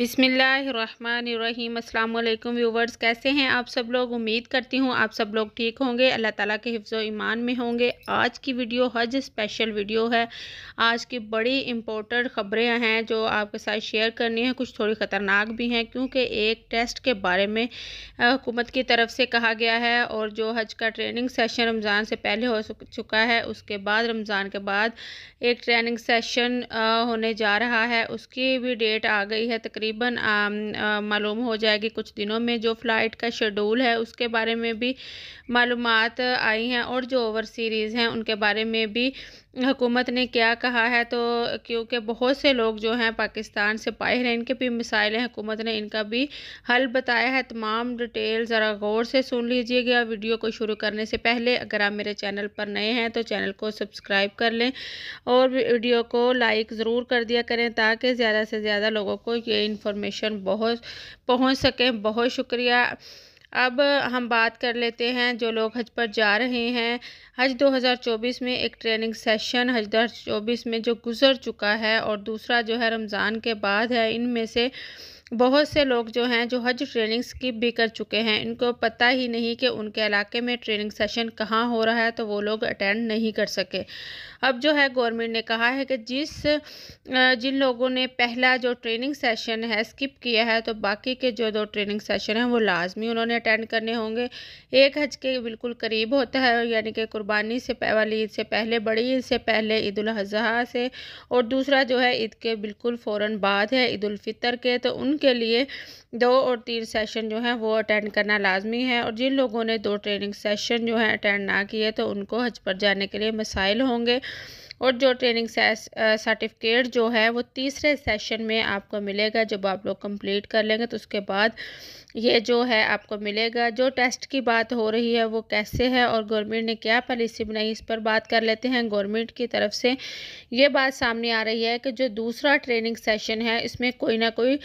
बिसमीम् अल्लाम व्यूवर्स कैसे हैं आप सब लोग उम्मीद करती हूँ आप सब लोग ठीक होंगे अल्लाह ताला के हिफ्ज़ ईमान में होंगे आज की वीडियो हज स्पेशल वीडियो है आज की बड़ी इम्पोर्टेंट ख़बरें हैं जो आपके साथ शेयर करनी है कुछ थोड़ी ख़तरनाक भी हैं क्योंकि एक टेस्ट के बारे में हुकूमत की तरफ से कहा गया है और जो हज का ट्रेनिंग सेशन रमज़ान से पहले हो चुका है उसके बाद रमज़ान के बाद एक ट्रेनिंग सेशन होने जा रहा है उसकी भी डेट आ गई है तकरीबन तकरीबन मालूम हो जाएगी कुछ दिनों में जो फ़्लाइट का शेड्यूल है उसके बारे में भी मालूम आई हैं और जो ओवर सीरीज़ हैं उनके बारे में भी हुकूमत ने क्या कहा है तो क्योंकि बहुत से लोग जो हैं पाकिस्तान से पाए हैं इनके भी मिसाइल हैं हुकूमत ने इनका भी हल बताया है तमाम डिटेल ज़रा गौर से सुन लीजिएगा वीडियो को शुरू करने से पहले अगर आप मेरे चैनल पर नए हैं तो चैनल को सब्सक्राइब कर लें और वीडियो को लाइक ज़रूर कर दिया करें ताकि ज़्यादा से ज़्यादा लोगों को ये इन्फॉर्मेशन बहुत पहुंच सकें बहुत शुक्रिया अब हम बात कर लेते हैं जो लोग हज पर जा रहे हैं हज 2024 में एक ट्रेनिंग सेशन हज 2024 में जो गुज़र चुका है और दूसरा जो है रमज़ान के बाद है इनमें से बहुत से लोग जो हैं जो हज ट्रेनिंग स्किप भी कर चुके हैं इनको पता ही नहीं कि उनके इलाके में ट्रेनिंग सेशन कहाँ हो रहा है तो वो लोग अटेंड नहीं कर सके अब जो है गवर्नमेंट ने कहा है कि जिस जिन लोगों ने पहला जो ट्रेनिंग सेशन है स्किप किया है तो बाकी के जो दो ट्रेनिंग सेशन हैं वो लाजमी उन्होंने अटेंड करने होंगे एक हज के बिल्कुल करीब होता है यानी कि कुर्बानी से वाली ईद से पहले बड़ी ईद से पहले ईद अजहा से और दूसरा जो है ईद के बिल्कुल फ़ौर बाद है ईदालफ़ितर के तो उन उनके लिए दो और तीन सेशन जो हैं वो अटेंड करना लाजमी है और जिन लोगों ने दो ट्रेनिंग सेशन जो है अटेंड ना किए तो उनको हज पर जाने के लिए मसाइल होंगे और जो ट्रेनिंग सर्टिफिकेट जो है वो तीसरे सेशन में आपको मिलेगा जब आप लोग कंप्लीट कर लेंगे तो उसके बाद ये जो है आपको मिलेगा जो टेस्ट की बात हो रही है वो कैसे है और गवर्नमेंट ने क्या पॉलिसी बनाई इस पर बात कर लेते हैं गवर्नमेंट की तरफ से ये बात सामने आ रही है कि जो दूसरा ट्रेनिंग सेशन है इसमें कोई ना कोई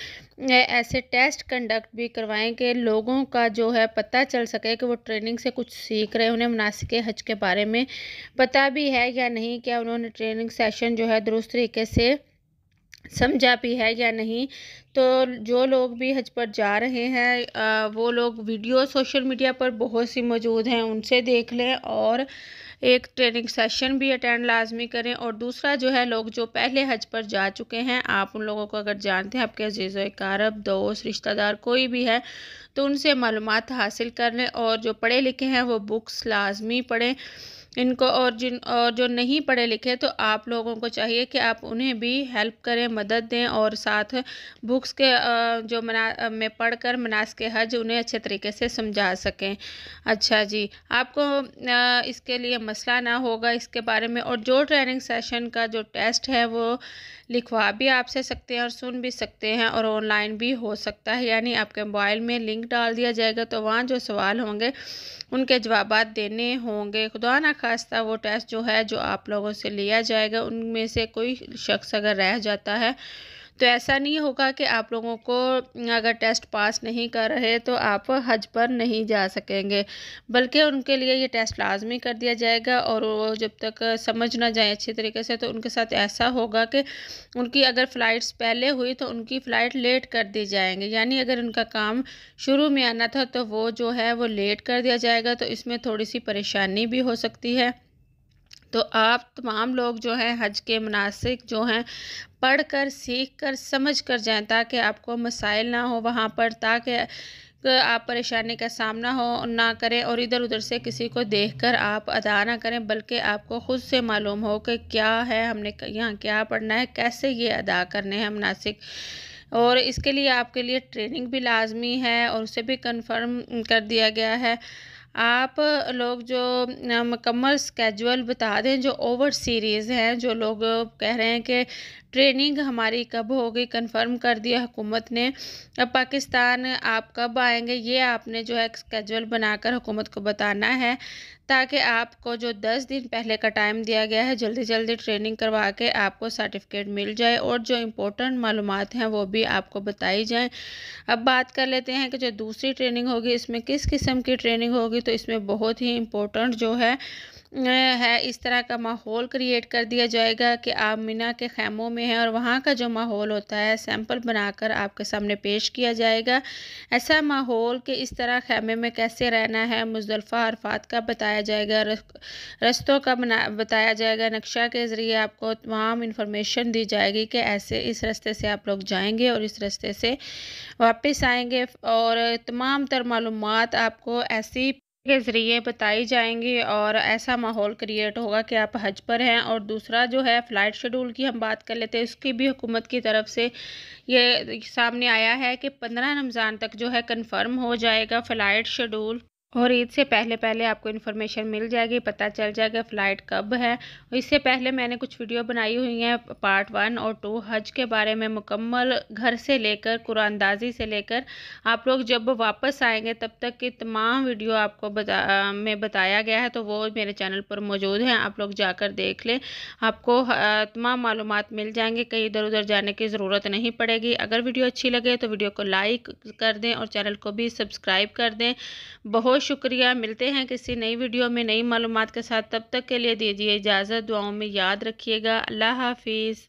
ऐसे टेस्ट कंडक्ट भी करवाएं कि लोगों का जो है पता चल सके कि वो ट्रेनिंग से कुछ सीख रहे हैं उन्हें मुनासिक हज के बारे में पता भी है या नहीं क्या उन्होंने ट्रेनिंग सेशन जो है दुरुस्त तरीके से समझा भी है या नहीं तो जो लोग भी हज पर जा रहे हैं वो लोग वीडियो सोशल मीडिया पर बहुत सी मौजूद हैं उनसे देख लें और एक ट्रेनिंग सेशन भी अटेंड लाजमी करें और दूसरा जो है लोग जो पहले हज पर जा चुके हैं आप उन लोगों को अगर जानते हैं आपके अजीज़ कारब दोस्त रिश्तेदार कोई भी है तो उनसे मालूम हासिल कर लें और जो पढ़े लिखे हैं वो बुक्स लाजमी पढ़ें इनको और जिन और जो नहीं पढ़े लिखे तो आप लोगों को चाहिए कि आप उन्हें भी हेल्प करें मदद दें और साथ बुक्स के जो मना में पढ़कर मनास के हज उन्हें अच्छे तरीके से समझा सकें अच्छा जी आपको इसके लिए मसला ना होगा इसके बारे में और जो ट्रेनिंग सेशन का जो टेस्ट है वो लिखवा भी आपसे सकते हैं और सुन भी सकते हैं और ऑनलाइन भी हो सकता है यानी आपके मोबाइल में लिंक डाल दिया जाएगा तो वहाँ जो सवाल होंगे उनके जवाब देने होंगे खुदा ना खास्ता वो टेस्ट जो है जो आप लोगों से लिया जाएगा उनमें से कोई शख्स अगर रह जाता है तो ऐसा नहीं होगा कि आप लोगों को अगर टेस्ट पास नहीं कर रहे तो आप हज पर नहीं जा सकेंगे बल्कि उनके लिए ये टेस्ट लाजमी कर दिया जाएगा और वो जब तक समझ ना जाए अच्छे तरीके से तो उनके साथ ऐसा होगा कि उनकी अगर फ़्लाइट्स पहले हुई तो उनकी फ़्लाइट लेट कर दी जाएंगी यानी अगर उनका काम शुरू में आना था तो वो जो है वो लेट कर दिया जाएगा तो इसमें थोड़ी सी परेशानी भी हो सकती है तो आप तमाम लोग जो हैं हज के मुनासिक जो हैं पढ़ कर सीख कर समझ कर जाएँ ताकि आपको मसाइल ना हो वहाँ पर ताकि आप परेशानी का सामना हो ना करें और इधर उधर से किसी को देखकर आप अदा ना करें बल्कि आपको ख़ुद से मालूम हो कि क्या है हमने यहाँ क्या पढ़ना है कैसे ये अदा करने हैं मुनासिक और इसके लिए आपके लिए ट्रेनिंग भी लाजमी है और उसे भी कंफर्म कर दिया गया है आप लोग जो मकम्मल स्केजुअल बता दें जो ओवर सीरीज़ हैं जो लोग कह रहे हैं कि ट्रेनिंग हमारी कब होगी कंफर्म कर दिया हुकूमत ने अब पाकिस्तान आप कब आएंगे ये आपने जो है स्केजुअल बनाकर हुकूमत को बताना है ताकि आपको जो दस दिन पहले का टाइम दिया गया है जल्दी जल्दी ट्रेनिंग करवा के आपको सर्टिफिकेट मिल जाए और जो इम्पोर्टेंट मालूम हैं वो भी आपको बताई जाएँ अब बात कर लेते हैं कि जो दूसरी ट्रेनिंग होगी इसमें किस किस्म की ट्रेनिंग होगी तो इसमें बहुत ही इम्पोर्टेंट जो है है इस तरह का माहौल क्रिएट कर दिया जाएगा कि आप मीना के खैमों में हैं और वहाँ का जो माहौल होता है सैंपल बनाकर आपके सामने पेश किया जाएगा ऐसा माहौल कि इस तरह खैमे में कैसे रहना है मुजलफ़ा अरफात का बताया बताया जाएगा रस्तों का बना बताया जाएगा नक्शा के ज़रिए आपको तमाम इन्फॉर्मेशन दी जाएगी कि ऐसे इस रस्ते से आप लोग जाएंगे और इस रस्ते से वापस आएंगे और तमाम तर मालूम आपको ऐसी के ज़रिए बताई जाएंगी और ऐसा माहौल क्रिएट होगा कि आप हज पर हैं और दूसरा जो है फ़्लाइट शेड्यूल की हम बात कर लेते हैं उसकी भी हुकूमत की तरफ से ये सामने आया है कि पंद्रह रमज़ान तक जो है कंफर्म हो जाएगा फ़्लाइट शेड्यूल और ईद से पहले पहले आपको इन्फॉर्मेशन मिल जाएगी पता चल जाएगा फ़्लाइट कब है इससे पहले मैंने कुछ वीडियो बनाई हुई हैं पार्ट वन और टू हज के बारे में मुकम्मल घर से लेकर कुरानदाजी से लेकर आप लोग जब वापस आएंगे तब तक की तमाम वीडियो आपको बता में बताया गया है तो वो मेरे चैनल पर मौजूद हैं आप लोग जाकर देख लें आपको तमाम मालूम मिल जाएंगे कहीं इधर उधर जाने की ज़रूरत नहीं पड़ेगी अगर वीडियो अच्छी लगे तो वीडियो को लाइक कर दें और चैनल को भी सब्सक्राइब कर दें बहुत बहुत शुक्रिया मिलते हैं किसी नई वीडियो में नई मालूम के साथ तब तक के लिए दीजिए इजाज़त दुआओं में याद रखिएगा अल्लाह हाफिज़